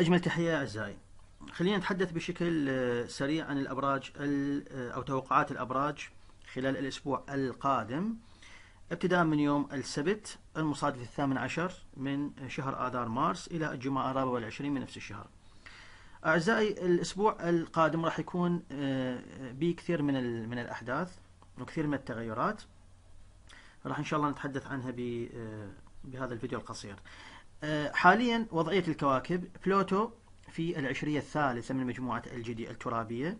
أجمل تحية أعزائي خلينا نتحدث بشكل آه، سريع عن الأبراج آه، أو توقعات الأبراج خلال الأسبوع القادم ابتداء من يوم السبت المصادف الثامن عشر من شهر آذار مارس إلى الجمعة الرابع والعشرين من نفس الشهر أعزائي الأسبوع القادم راح يكون به آه، كثير من من الأحداث وكثير من التغيرات راح إن شاء الله نتحدث عنها بهذا الفيديو القصير آه، حاليا وضعية الكواكب بلوتو في العشرية الثالثة من مجموعة الجدي الترابية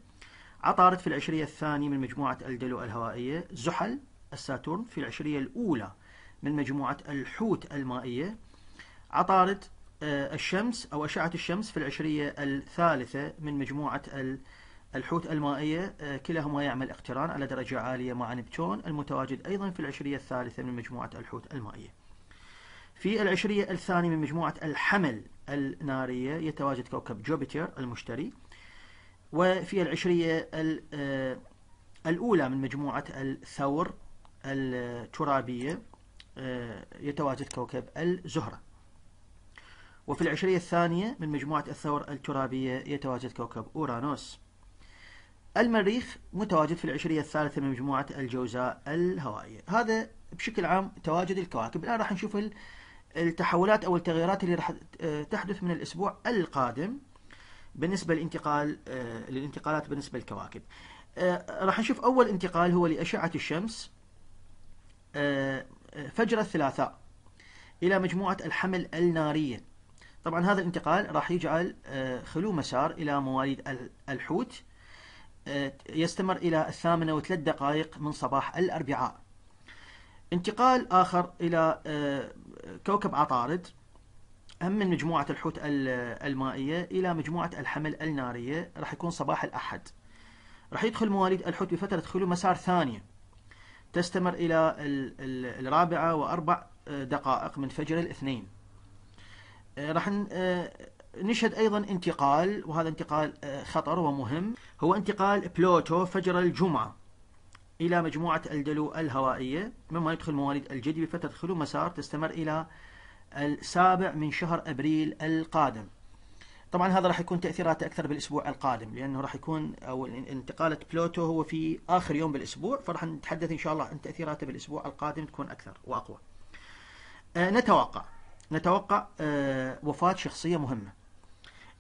عطارد في العشرية الثانية من مجموعة الدلو الهوائية زحل الساتورن في العشرية الأولى من مجموعة الحوت المائية عطارد آه، الشمس أو أشعة الشمس في العشرية الثالثة من مجموعة الحوت المائية آه، كلاهما يعمل اقتران على درجة عالية مع نبتون المتواجد أيضا في العشرية الثالثة من مجموعة الحوت المائية في العشرية الثانية من مجموعة الحمل النارية يتواجد كوكب جوبيتر المشتري وفي العشرية آه، الأولى من مجموعة الثور الترابية آه، يتواجد كوكب الزهرة وفي العشرية الثانية من مجموعة الثور الترابية يتواجد كوكب أورانوس المريخ متواجد في العشرية الثالثة من مجموعة الجوزاء الهوائية هذا بشكل عام تواجد الكواكب الآن راح نشوف التحولات أو التغييرات اللي راح آه، تحدث من الأسبوع القادم بالنسبة للانتقال آه، للانتقالات بالنسبة للكواكب آه، راح نشوف أول انتقال هو لأشعة الشمس فجر الثلاثاء إلى مجموعة الحمل النارية طبعا هذا الانتقال راح يجعل خلو مسار إلى مواليد الحوت يستمر إلى الثامنة وثلاث دقائق من صباح الأربعاء انتقال آخر إلى كوكب عطارد أهم من مجموعة الحوت المائية إلى مجموعة الحمل النارية راح يكون صباح الأحد راح يدخل مواليد الحوت بفترة خلو مسار ثانية تستمر إلى الرابعة وأربع آه، دقائق من فجر الاثنين آه، راح آه، نشهد أيضا انتقال وهذا انتقال خطر ومهم هو انتقال بلوتو فجر الجمعة إلى مجموعة الدلو الهوائية مما يدخل مواليد الجدي فتدخل مسار تستمر إلى السابع من شهر أبريل القادم طبعا هذا راح يكون تأثيراته أكثر بالأسبوع القادم لأنه راح يكون أو انتقالة بلوتو هو في آخر يوم بالأسبوع فراح نتحدث إن شاء الله عن تأثيراته بالأسبوع القادم تكون أكثر وأقوى آه، نتوقع نتوقع آه، وفاة شخصية مهمة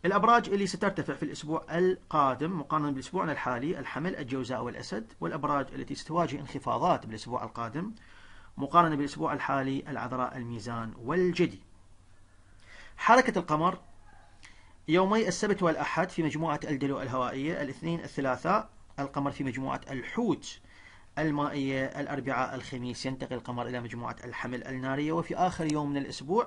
الأبراج اللي سترتفع في الأسبوع القادم مقارنة بأسبوعنا الحالي الحمل الجوزاء والأسد والأبراج التي ستواجه انخفاضات بالأسبوع القادم مقارنة بالأسبوع الحالي العذراء الميزان والجدي حركة القمر يومي السبت والأحد في مجموعة الدلو الهوائية الاثنين الثلاثاء القمر في مجموعة الحوت المائية الأربعاء الخميس ينتقل القمر إلى مجموعة الحمل النارية وفي آخر يوم من الأسبوع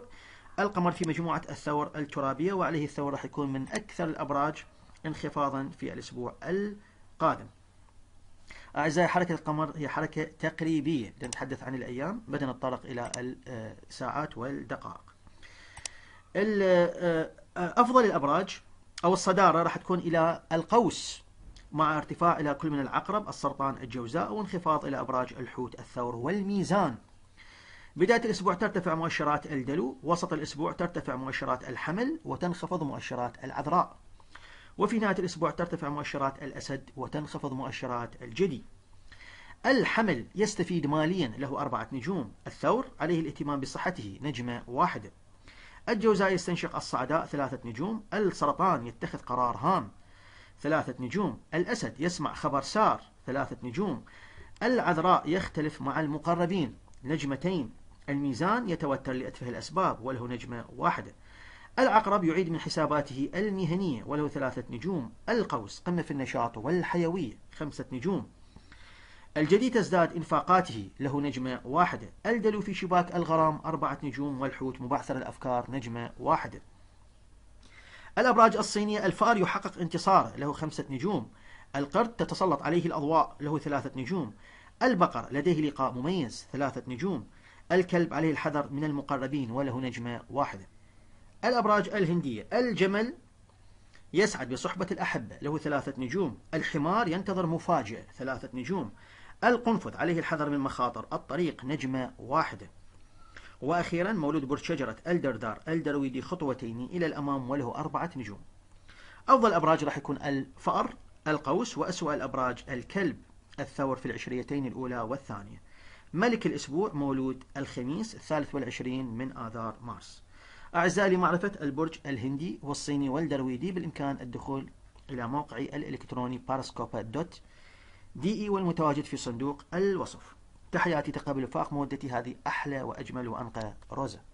القمر في مجموعة الثور الترابية وعليه الثور راح يكون من أكثر الأبراج انخفاضا في الأسبوع القادم أعزائي حركة القمر هي حركة تقريبية لنتحدث عن الأيام بدنا نتطرق إلى الساعات والدقائق آه، أفضل الأبراج أو الصدارة راح تكون إلى القوس مع ارتفاع إلى كل من العقرب السرطان الجوزاء وانخفاض إلى أبراج الحوت الثور والميزان بداية الأسبوع ترتفع مؤشرات الدلو وسط الأسبوع ترتفع مؤشرات الحمل وتنخفض مؤشرات العذراء وفي نهاية الأسبوع ترتفع مؤشرات الأسد وتنخفض مؤشرات الجدي الحمل يستفيد ماليا له أربعة نجوم الثور عليه الاهتمام بصحته نجمة واحدة الجوزاء يستنشق الصعداء ثلاثة نجوم السرطان يتخذ قرار هام ثلاثة نجوم الأسد يسمع خبر سار ثلاثة نجوم العذراء يختلف مع المقربين نجمتين الميزان يتوتر لأتفه الأسباب وله نجمة واحدة العقرب يعيد من حساباته المهنية وله ثلاثة نجوم القوس قمة في النشاط والحيوية خمسة نجوم الجدي تزداد إنفاقاته له نجمة واحدة الدلو في شباك الغرام أربعة نجوم والحوت مبعثر الأفكار نجمة واحدة الأبراج الصينية الفار يحقق انتصاره له خمسة نجوم القرد تتسلط عليه الأضواء له ثلاثة نجوم البقر لديه لقاء مميز ثلاثة نجوم الكلب عليه الحذر من المقربين وله نجمة واحدة الأبراج الهندية الجمل يسعد بصحبة الأحبة له ثلاثة نجوم الحمار ينتظر مفاجأة ثلاثة نجوم القنفذ عليه الحذر من مخاطر الطريق نجمة واحدة وأخيرا مولود برج شجرة الدردار الدرويدي خطوتين إلى الأمام وله أربعة نجوم أفضل أبراج راح يكون الفأر القوس وأسوأ الأبراج الكلب الثور في العشريتين الأولى والثانية ملك الأسبوع مولود الخميس الثالث والعشرين من آذار مارس أعزائي لمعرفة البرج الهندي والصيني والدرويدي بالإمكان الدخول إلى موقعي الإلكتروني باراسكوبا دوت دي إي والمتواجد في صندوق الوصف تحياتي تقبل فاق مودتي هذه أحلى وأجمل وأنقى روزا